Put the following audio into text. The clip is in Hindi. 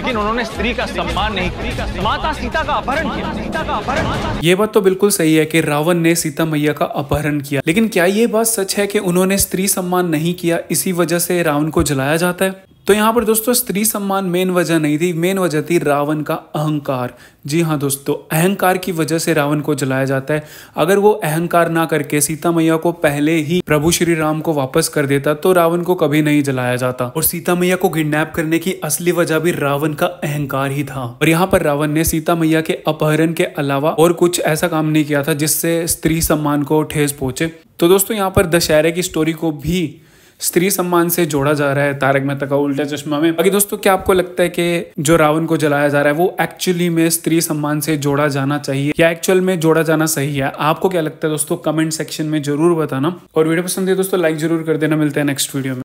लेकिन उन्होंने स्त्री का सम्मान नहीं माता सीता का अपहरण किया सीता का अपहरण ये बात तो बिल्कुल सही है कि रावण ने सीता मैया का अपहरण किया लेकिन क्या ये बात सच है कि उन्होंने स्त्री सम्मान नहीं किया इसी वजह से रावण को जलाया जाता है तो यहाँ पर दोस्तों स्त्री सम्मान मेन वजह नहीं थी मेन वजह थी रावण का अहंकार जी हाँ दोस्तों अहंकार की वजह से रावण को जलाया जाता है अगर वो अहंकार ना करके सीता मैया को पहले ही प्रभु श्री राम को वापस कर देता तो रावण को कभी नहीं जलाया जाता और सीता मैया को किडनैप करने की असली वजह भी रावण का अहंकार ही था और यहाँ पर रावण ने सीता मैया के अपहरण के अलावा और कुछ ऐसा काम नहीं किया था जिससे स्त्री सम्मान को ठेस पहुंचे तो दोस्तों यहाँ पर दशहरे की स्टोरी को भी स्त्री सम्मान से जोड़ा जा रहा है तारक मेहता का उल्टा चश्मा में बाकी दोस्तों क्या आपको लगता है कि जो रावण को जलाया जा रहा है वो एक्चुअली में स्त्री सम्मान से जोड़ा जाना चाहिए या एक्चुअल में जोड़ा जाना सही है आपको क्या लगता है दोस्तों कमेंट सेक्शन में जरूर बताना और वीडियो पसंद है दोस्तों लाइक जरूर कर देना मिलता है नेक्स्ट वीडियो में